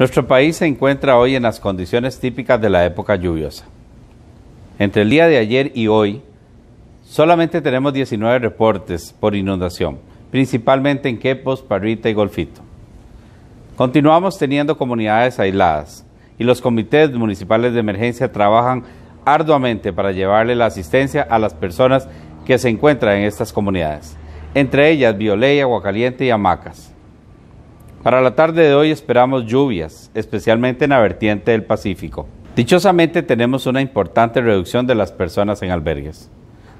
Nuestro país se encuentra hoy en las condiciones típicas de la época lluviosa. Entre el día de ayer y hoy, solamente tenemos 19 reportes por inundación, principalmente en Quepos, Parrita y Golfito. Continuamos teniendo comunidades aisladas y los comités municipales de emergencia trabajan arduamente para llevarle la asistencia a las personas que se encuentran en estas comunidades, entre ellas Agua Aguacaliente y Hamacas. Para la tarde de hoy esperamos lluvias, especialmente en la vertiente del Pacífico. Dichosamente tenemos una importante reducción de las personas en albergues.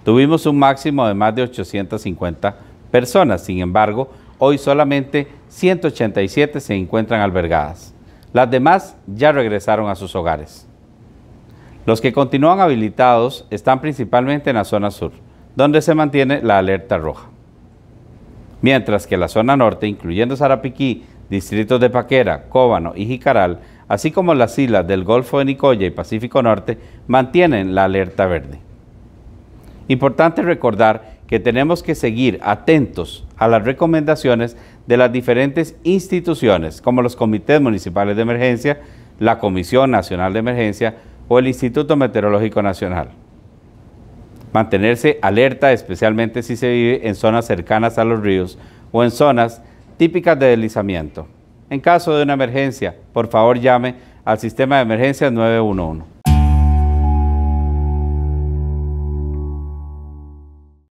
Tuvimos un máximo de más de 850 personas, sin embargo, hoy solamente 187 se encuentran albergadas. Las demás ya regresaron a sus hogares. Los que continúan habilitados están principalmente en la zona sur, donde se mantiene la alerta roja mientras que la zona norte, incluyendo Sarapiquí, distritos de Paquera, Cóbano y Jicaral, así como las islas del Golfo de Nicoya y Pacífico Norte, mantienen la alerta verde. Importante recordar que tenemos que seguir atentos a las recomendaciones de las diferentes instituciones, como los comités municipales de emergencia, la Comisión Nacional de Emergencia o el Instituto Meteorológico Nacional. Mantenerse alerta, especialmente si se vive en zonas cercanas a los ríos o en zonas típicas de deslizamiento. En caso de una emergencia, por favor llame al sistema de emergencias 911.